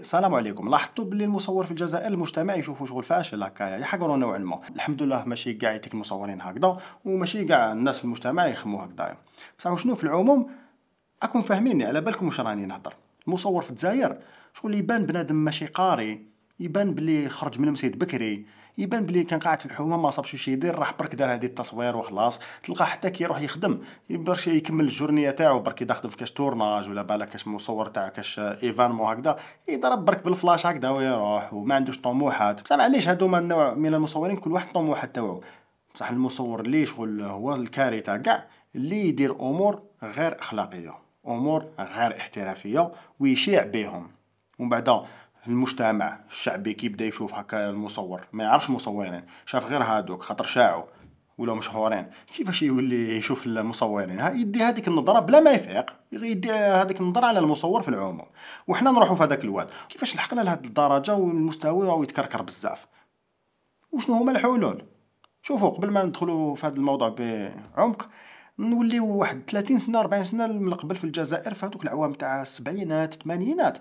السلام عليكم لاحظتوا باللي المصور في الجزائر المجتمع يشوفوا شغل فاشل هكايا يحقروا يعني نوعا ما الحمد لله ماشي كاع يتك المصورين هكذا وماشي كاع الناس في المجتمع يخموا هكذا بصح شنو في العموم راكم فاهميني على بالكم واش راني نهضر المصور في الجزائر شغل يبان بنادم ماشي قاري يبان بلي خرج من مسيد بكري يبان بلي كان قاعد في الحومه ما صابش واش يدير راح برك دار هذه التصوير وخلاص تلقى حتى كي يروح يخدم برك يكمل الجورنيه تاعو برك اذا في كاش تورناج ولا بالك كاش مصور تاع كاش مو هكذا يضرب برك بالفلاش هكذا ويروح وما عندوش طموحات بصح معليش هذوما النوع من المصورين كل واحد طموحات تاعو بصح المصور اللي شغل هو الكارثه كاع اللي يدير امور غير اخلاقيه امور غير احترافيه ويشيع بهم ومن بعد المجتمع الشعبي كيبدا يشوف هكا المصور ما يعرفش مصورين شاف غير هادوك خاطر شاعوا ولو مشهورين كيفاش يولي يشوف المصورين يدي هذيك النظره بلا ما يفيق يدي هذيك النظره على المصور في العموم وحنا نروحوا في هذاك الواد كيفاش لحقنا لهذ الدرجه والمستوى راه يتكركر بزاف وشنو هما الحلول شوفوا قبل ما ندخلوا في هذا الموضوع بعمق نوليو واحد 30 سنه 40 سنه من قبل في الجزائر في هذوك العوام تاع السبعينات الثمانينات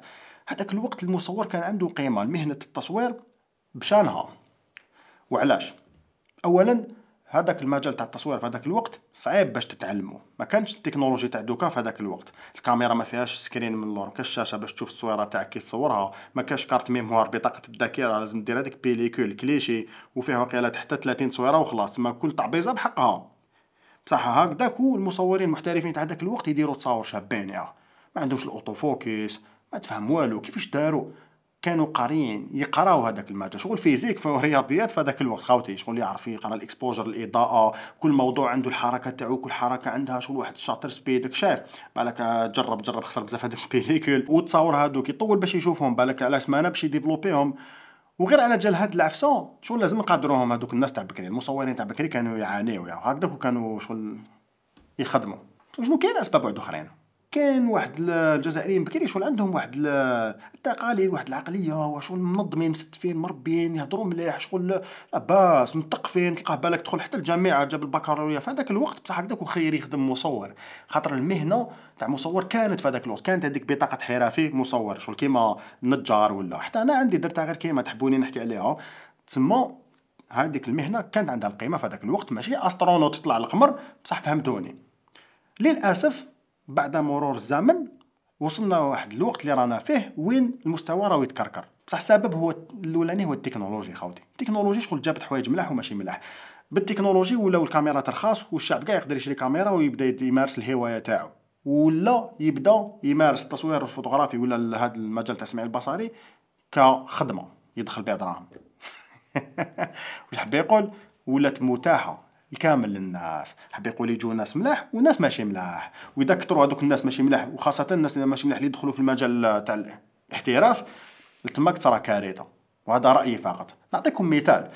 هذاك الوقت المصور كان عنده قيمه مهنه التصوير بشانها وعلاش اولا هذاك المجال تاع التصوير في هذاك الوقت صعيب باش تتعلمو ما كانش التكنولوجي تاع دوكا في هذاك الوقت الكاميرا ما فيهاش سكرين من اللور ما كاش شاشه باش تشوف الصوره تاعك كي تصورها ما كاش كارت ميموار بطاقه الذاكره لازم دير هذيك بيليكول كليشي وفيها وقيله حتى 30 صوره وخلاص ما كل تعبيزه بحقها بصح هكذاك والمصورين المحترفين تاع داك الوقت يديروا تصاور شابين يعني. ما عندهمش الاوتو فوكس ما تفهم والو كيفاش داروا كانوا قاريين يقراو هذاك الماده شغل فيزيك ورياضيات في هذاك الوقت خاوتي شغل يعرف يقرا الاكسبوجر الاضاءه كل موضوع عنده الحركه تاعو كل حركه عندها شغل واحد الشاطر سبيدك شاف بالك جرب جرب خسر بزاف هذوك البيليكول وتصاور هذوك يطول باش يشوفهم بالك على سمانه باش يديفلوبيهم وغير على جال هاد العفسه شغل لازم نقدروهم هذوك الناس تاع بكري المصورين تاع بكري كانوا يعانيو يعني هكذا كانوا شغل يخدموا شنو كاين اسباب بعد اخرين كان واحد الجزائريين بكري شغل عندهم واحد التقاليد واحد العقليه وشغل منظمين مستفين مربين يهضروا مليح شغل لاباس متقفين تلقاه بالك تدخل حتى الجامعه جاب البكالوريا في هذاك الوقت بصح هكذاك وخير يخدم مصور خاطر المهنه تاع مصور كانت في هذاك الوقت كانت هذيك بطاقه حرفي مصور شغل كيما نجار ولا حتى انا عندي درتها غير كيما تحبوني نحكي عليها تسمى هذيك المهنه كانت عندها القيمه في هذاك الوقت ماشي استرونوت تطلع القمر بصح فهمتوني للاسف بعد مرور الزمن وصلنا واحد الوقت اللي رانا فيه وين المستوى راه يتكركر بصح السبب هو الاولاني هو التكنولوجي خاوتي التكنولوجي شغل جابت حوايج ملاح وماشي ملاح بالتكنولوجي ولاو الكاميرا ترخاص والشعب كاع يقدر يشري كاميرا ويبدا يمارس الهوايه تاعو ولا يبدا يمارس التصوير الفوتوغرافي ولا هذا المجال تاع السمع البصري كخدمه يدخل بها دراهم واش حبي يقول ولات متاحه الكامل للناس حاب يقول يجوا ناس ملاح وناس ماشي ملاح واذا كثروا هذوك الناس ماشي ملاح وخاصه الناس اللي ماشي ملاح اللي يدخلوا في المجال تاع الاحتراف تماك ترى كارثه وهذا رايي فقط نعطيكم مثال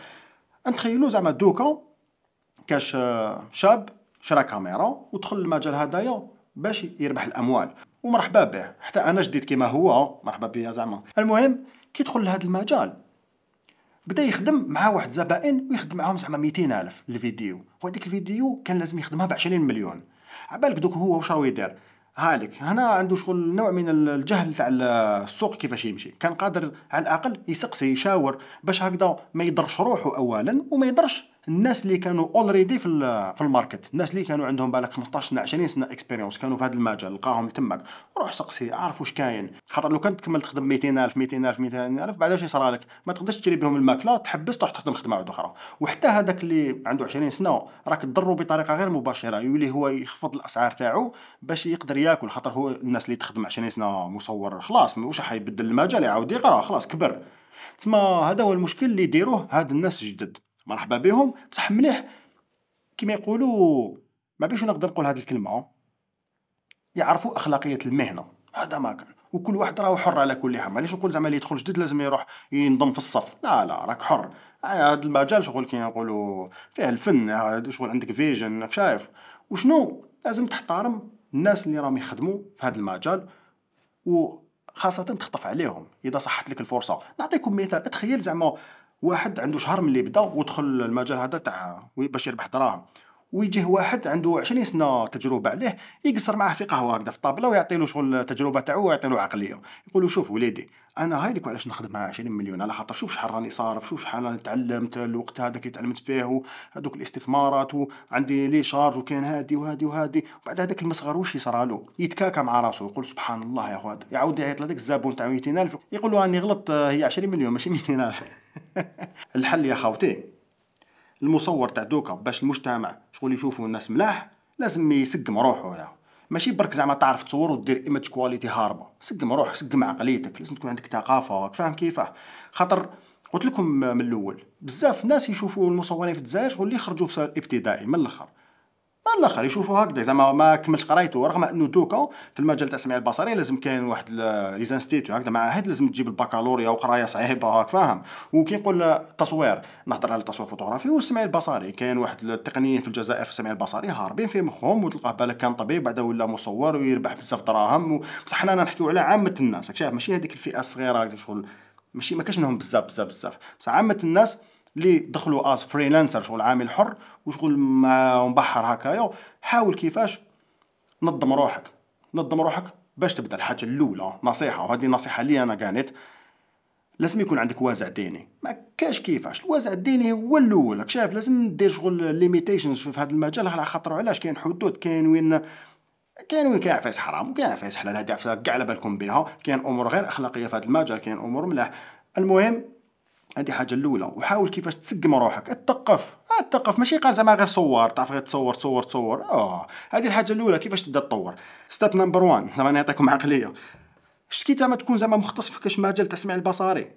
تخيلوا زعما دوكا كاش شاب شرا كاميرا ودخل المجال هذايا باش يربح الاموال ومرحبا به حتى انا جديد كيما هو مرحبا بيا زعما المهم كي يدخل لهذا المجال بدا يخدم مع واحد زبائن ويخدم معاهم زعما الف الفيديو وهذيك الفيديو كان لازم يخدمها ب 20 مليون عبالك دوك هو واش راهو يدير هالك هنا عنده شغل نوع من الجهل تاع السوق كيفاش يمشي كان قادر على الاقل يسقسي يشاور باش هكذا ما يضرش روحه اولا وما يضرش الناس اللي كانوا اولريدي في في الماركت الناس اللي كانوا عندهم بالك 15 سنه 20 سنه اكسبيريونس كانوا في هذا المجال لقاهم تماك روح سقسي عارف واش كاين خاطر لو كان تكمل تخدم 200000 200000 200000 بعدا واش يصرى لك ما تقدرش تشري بهم الماكله تحبس تروح تخدم خدمه واحده اخرى وحتى هذاك اللي عنده 20 سنه راك تضرو بطريقه غير مباشره يولي هو يخفض الاسعار تاعو باش يقدر ياكل خاطر هو الناس اللي تخدم 20 سنه مصور خلاص واش حيبدل المجال يعاود يقرا خلاص كبر تسمى هذا هو المشكل اللي يديروه هاد الناس الجدد مرحبا بهم بصح مليح كما يقولوا ما بيش نقدر نقول هذه الكلمه أه؟ يعرفوا اخلاقيه المهنه هذا ما كان وكل واحد راهو حر على كل حال معليش نقول زعما اللي يدخل جديد لازم يروح ينضم في الصف لا لا راك حر هذا المجال شغل كي نقولوا فيه الفن شغل عندك فيجن راك شايف وشنو لازم تحترم الناس اللي راهم يخدموا في هذا المجال وخاصة تخطف عليهم إذا صحت لك الفرصة نعطيكم مثال تخيل زعما واحد عنده شهر من اللي بدا ودخل المجال هذا تاع باش يربح دراهم ويجيه واحد عنده 20 سنه تجربه عليه يقصر معاه في قهوه هكذا في الطابله ويعطي له شغل التجربه تاعو ويعطي له عقليه يقول له شوف وليدي انا هاي علاش نخدم مع 20 مليون على خاطر شوف شحال راني صارف شوف شحال راني تعلمت الوقت هذاك اللي تعلمت فيه هذوك الاستثمارات وعندي لي شارج وكاين هادي وهادي وهادي وبعد هذاك المصغر واش يصرى له يتكاكا مع راسو يقول سبحان الله يا خويا يعاود يعيط لهذاك الزبون تاع 200000 يقول له راني غلطت هي 20 مليون ماشي 200000 الحل يا خاوتي المصور تاع دوكا باش المجتمع شغل يشوفوا الناس ملاح لازم يسقم روحه يا ماشي برك زعما تعرف تصور ودير ايمج كواليتي هاربه سقم روحك سقم عقليتك لازم تكون عندك ثقافه فاهم كيفاه خاطر قلت لكم من الاول بزاف ناس يشوفوا المصورين في الجزائر واللي يخرجوا في سؤال ابتدائي من الاخر الاخر يشوفوا هكذا زعما ما كملش قرايته رغم انه دوكا في المجال تاع السمع البصري لازم كاين واحد لي زانستيتو هكذا معاهد لازم تجيب البكالوريا وقرايه صعيبه هاك فاهم وكي نقول التصوير نهضر على التصوير الفوتوغرافي والسمع البصري كاين واحد التقنيين في الجزائر في السمع البصري هاربين في مخهم وتلقاه بالك كان طبيب بعدا ولا مصور ويربح بزاف دراهم بصح حنا نحكيو على عامه الناس شايف ماشي هذيك الفئه الصغيره هكذا شغل ماشي ما كاش منهم بزاف بزاف بزاف بصح عامه الناس اللي دخلوا از فريلانسر شغل عامل حر وشغل مبحر هكايا حاول كيفاش نظم روحك نظم روحك باش تبدا الحاجه الاولى نصيحه وهذه نصيحه لي انا كانت لازم يكون عندك وازع ديني ما كاش كيفاش الوازع الديني هو الاول راك شايف لازم دير شغل ليميتيشنز في هذا المجال على خاطر علاش كاين حدود كاين وين كاين وين كاين عفايس حرام وكاين عفايس حلال هذه عفايس كاع على بالكم بها كاين امور غير اخلاقيه في هذا المجال كاين امور ملاح المهم هذه حاجه الاولى وحاول كيفاش تسقم روحك اتثقف اتثقف آه، ماشي قال زعما غير صور تعرف غير تصور تصور تصور اه هذه الحاجه الاولى كيفاش تبدا تطور ستيب نمبر 1 زعما نعطيكم عقليه شتي ما تكون زعما مختص في كاش مجال تسمع البصري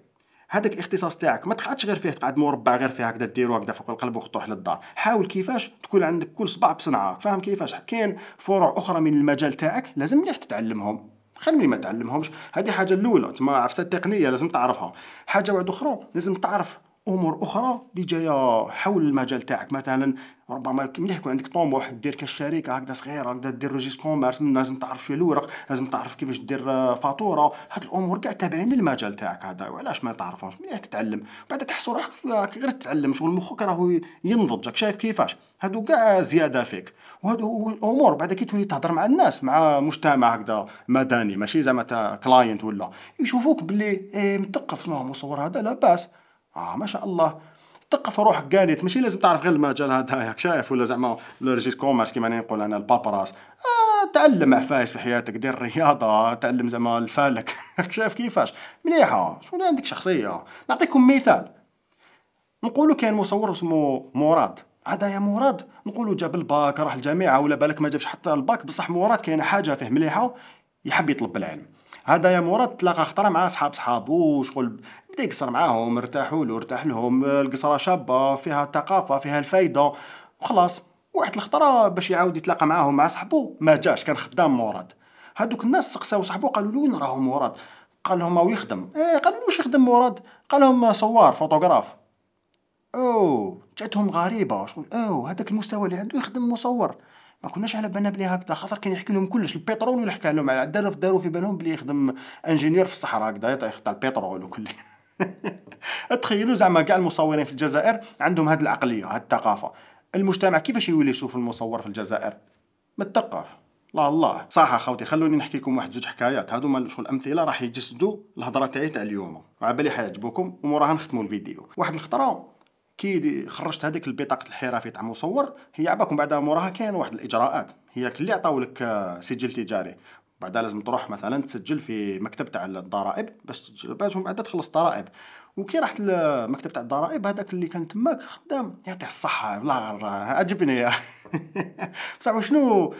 هذاك الاختصاص تاعك ما تقعدش غير فيه تقعد مربع غير فيه هكذا ديرو هكذا فوق القلب وتروح للدار حاول كيفاش تكون عندك كل صباع بصنعه فاهم كيفاش كاين فروع اخرى من المجال تاعك لازم مليح تتعلمهم خليني ما تعلمهمش هذه حاجه الاولى تما عرفت التقنيه لازم تعرفها حاجه واحده اخرى لازم تعرف امور اخرى اللي جايه حول المجال تاعك مثلا ربما مليح يكون عندك طموح دير كشركه هكذا صغيره هكذا دير ريجيس كوميرس لازم تعرف شويه الورق لازم تعرف كيفاش دير فاتوره هاد الامور كاع تابعين للمجال تاعك هذا وعلاش ما تعرفوش مليح تتعلم بعد تحس روحك راك غير تتعلم شغل مخك راهو ينضج شايف كيفاش هادو كاع زياده فيك وهادو امور بعد كي تولي تهضر مع الناس مع مجتمع هكذا مدني ماشي زعما كلاينت ولا يشوفوك بلي ايه مثقف مصور هذا لاباس اه ما شاء الله تقف روحك قالت ماشي لازم تعرف غير المجال هذا هاك شايف ولا زعما لوجيست كوميرس كيما نقول انا البابراس آه تعلم عفايس في حياتك دير الرياضه تعلم زعما الفالك شايف كيفاش مليحه شغل عندك شخصيه نعطيكم مثال نقولوا كان مصور اسمه مراد هذا يا مراد نقولوا جاب الباك راح الجامعه ولا بالك ما جابش حتى الباك بصح مراد كان حاجه فيه مليحه يحب يطلب العلم هذايا مراد تلاقى خطره مع صحاب صحابو شغل بدا يقصر معاهم ارتاحوا له ارتاح لهم القصره شابه فيها الثقافه فيها الفايده وخلاص واحد الخطره باش يعاود يتلاقى معاهم مع صحابو ما جاش كان خدام مراد هادوك الناس سقساو صاحبو قالوا له وين راهو مراد قال لهم راهو يخدم اه قالوا له واش يخدم مراد قال لهم صوار فوتوغراف او جاتهم غريبه شغل او هذاك المستوى اللي عنده يخدم مصور ما كناش على بالنا بلي هكذا خاطر كان يحكي لهم كلش البترول ولا حكى لهم على الدرف داروا في بالهم بلي يخدم انجينير في الصحراء هكذا يخدم البترول وكل تخيلوا زعما كاع المصورين في الجزائر عندهم هاد العقليه هاد الثقافه المجتمع كيفاش يولي يشوف المصور في الجزائر متثقف الله الله صح اخوتي خلوني نحكي لكم واحد زوج حكايات هادو شو الامثله راح يجسدوا الهضره تاعي تاع اليوم وعبالي حيعجبوكم وموراها نختموا الفيديو واحد الخطره كي خرجت هذيك البطاقه الحرفية تاع مصور هي عباكم بعد موراها كاين واحد الاجراءات هي كلي عطاولك آه، سجل تجاري بعدها لازم تروح مثلا تسجل في مكتب تاع الضرائب باش باش من بعد تخلص الضرائب وكي رحت لمكتب تاع الضرائب هذاك اللي كان تماك خدام يعطيه الصحه بلا عجبني بصح شنو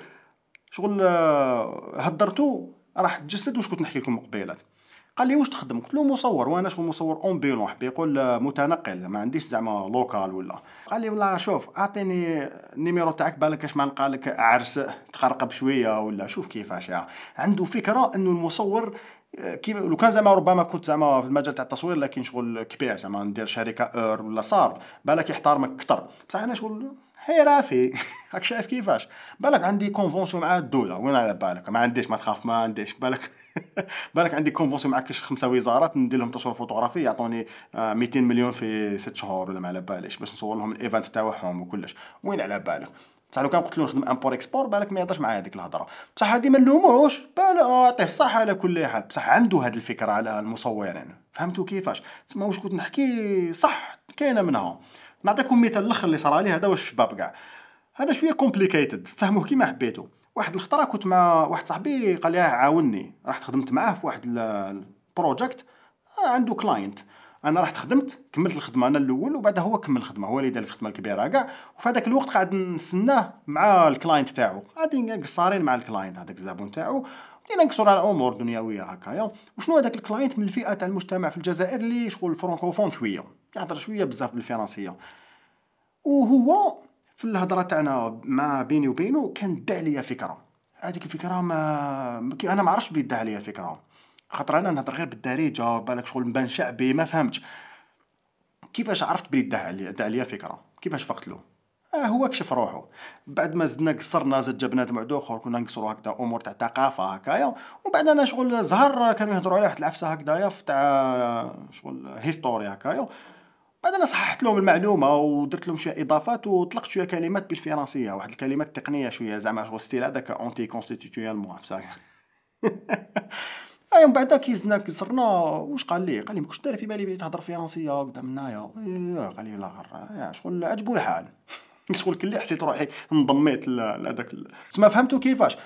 شغل آه، هدرتو راح تجسد واش كنت نحكي لكم قبيلات قال لي واش تخدم قلت له مصور وانا شغل مصور اونبيلون واحد يقول آه، متنقل ما عنديش زعما لوكال ولا قال لي والله شوف اعطيني النيميرو تاعك بالك اش ما نلقى لك عرس تقرقب شويه ولا شوف كيفاش يعني. عنده فكره انه المصور آه، كي لو كان زعما ربما كنت زعما في المجال تاع التصوير لكن شغل كبير زعما ندير شركه اور ولا صار بالك يحترمك اكثر بصح انا شغل حرافي راك شايف كيفاش بالك عندي كونفونسيون مع الدوله وين على بالك ما عنديش ما تخاف ما عنديش بالك بالك عندي كونفونسيون مع كاش خمسه وزارات ندير لهم تصوير فوتوغرافي يعطوني 200 آه، مليون في ست شهور ولا ما على باليش باش نصور لهم الايفنت تاعهم وكلش وين على بالك بصح لو كان قلت له نخدم امبور اكسبور بالك ما يهضرش معايا هذيك الهضره بصح هذه ما نلوموش بالك اعطيه آه، الصح على كل حال بصح عنده هذه الفكره على المصورين يعني. فهمتوا كيفاش تسمى واش كنت نحكي صح كاينه منها نعطيكم مثال الاخر اللي صرالي هذا واش الشباب كاع هذا شويه كومبليكيتد فهموه كيما حبيتو واحد الخطره كنت مع واحد صاحبي قال لي آه، عاوني رحت خدمت معاه في واحد البروجيكت آه، عنده كلاينت انا رحت خدمت كملت الخدمه انا الاول وبعدها هو كمل الخدمه هو اللي دار الخدمه الكبيره كاع وفي هذاك الوقت قاعد نسناه مع الكلاينت تاعو غادي قصارين مع الكلاينت هذاك الزبون تاعو بدينا نكسروا على امور دنيويه هكايا وشنو هذاك الكلاينت من الفئه تاع المجتمع في الجزائر اللي شغل فرانكوفون شويه كيهضر شويه بزاف بالفرنسيه وهو في الهضره تاعنا ما بيني وبينه كان دا عليا فكره هذيك الفكره ما انا ما عرفتش بلي دا عليا فكره خاطر انا نهضر غير بالدارجه بالك شغل مبان شعبي ما فهمتش كيفاش عرفت بلي دا عليا دا عليا فكره كيفاش فقت له آه هو كشف روحه بعد ما زدنا قصرنا زاد جبنا واحد اخر كنا نقصرو هكذا امور تاع ثقافه هكايا وبعد انا شغل زهر كانوا يهضروا عليه واحد العفسه هكذايا تاع شغل هيستوري هكايا بعد انا صححت لهم المعلومه ودرت لهم شويه اضافات وطلقت شويه كلمات بالفرنسيه واحد الكلمات تقنيه شويه زعما هو ستيل هذاك اونتي كونستيتيوال مو عرفت اي أيوة، من بعد كي زدنا كسرنا واش قال لي قال لي ما كنتش داري في بالي بلي تهضر فرنسيه هنايا إيه، قال لي لا غير شغل عجبو الحال شغل كلي حسيت روحي انضميت لهذاك تما فهمتو كيفاش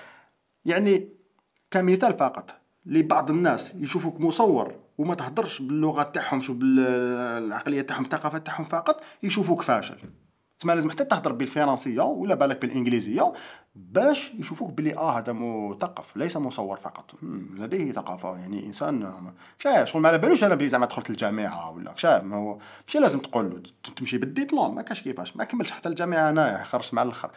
يعني كمثال فقط لبعض الناس يشوفوك مصور وما تهضرش باللغه تاعهم شو بالعقليه تاعهم الثقافه تاعهم فقط يشوفوك فاشل تسمى لازم حتى تهضر بالفرنسيه ولا بالك بالانجليزيه باش يشوفوك بلي اه هذا مثقف ليس مصور فقط لديه ثقافه يعني انسان شايف شغل ما على بالوش انا بلي زعما دخلت الجامعه ولا شايف ما هو ماشي لازم تقول له تمشي بالدبلوم ما كاش كيفاش ما كملش حتى الجامعه انايا خرجت مع الاخر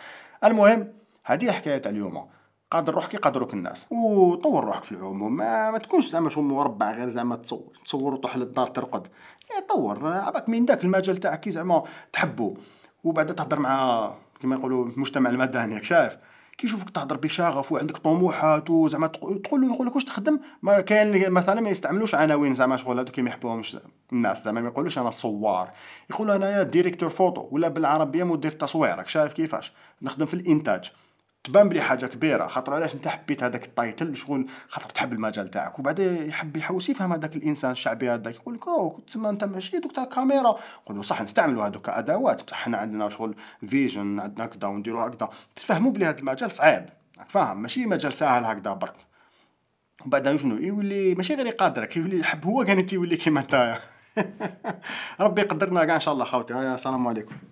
المهم هذه حكايه تاع اليوم قادر روحك يقدروك الناس وطور روحك في العموم ما, ما تكونش زعما شو مربع غير زعما تصور تصور وتروح للدار ترقد إيه، طور عباك من داك المجال تاعك كي زعما تحبو وبعد تهضر مع كما يقولوا المجتمع المدني راك شايف كي يشوفك تهضر بشغف وعندك طموحات وزعما تقول له يقول لك واش تخدم ما كاين مثلا ما يستعملوش عناوين زعما شغل هذوك ما يحبوهمش الناس زعما ما يقولوش انا صوار يقولوا انا ديريكتور فوتو ولا بالعربيه مدير تصوير راك شايف كيفاش نخدم في الانتاج تبان بلي حاجه كبيره خاطر علاش انت حبيت هذاك التايتل شغل خاطر تحب المجال تاعك وبعد يحب يحوس يفهم هذاك الانسان الشعبي هذاك يقول لك اوه تسمى انت ماشي دوك تاع كاميرا نقول صح نستعملوا هذوك ادوات بصح حنا عندنا شغل فيجن عندنا هكذا ونديروا هكذا تفهموا بلي هذا المجال صعيب فاهم ماشي مجال ساهل هكذا برك وبعدها شنو يولي ماشي غير يقدرك يولي يحب هو كان تيولي كيما نتايا ربي يقدرنا كاع ان شاء الله خاوتي السلام عليكم